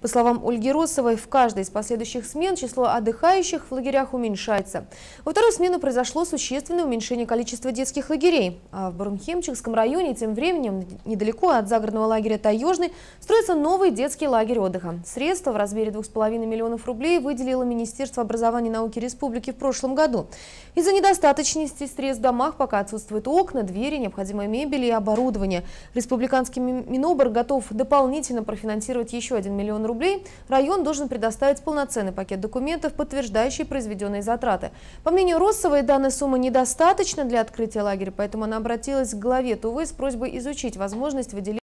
По словам Ольги Росовой, в каждой из последующих смен число отдыхающих в лагерях уменьшается. Во вторую смену произошло существенное уменьшение количества детских лагерей. А в Барунхемчикском районе тем временем, недалеко от загородного лагеря Таежный, строится новый детский лагерь отдыха. Средства в размере 2,5 миллионов рублей выделило Министерство образования и науки республики в прошлом году. Из-за недостаточности средств в домах пока отсутствуют окна, двери, необходимая мебель и оборудование. Республиканский Минобр готов дополнительно профинансировать еще 1 миллион рублей, район должен предоставить полноценный пакет документов, подтверждающий произведенные затраты. По мнению Россовой, данная сумма недостаточна для открытия лагеря, поэтому она обратилась к главе Тувы с просьбой изучить возможность выделить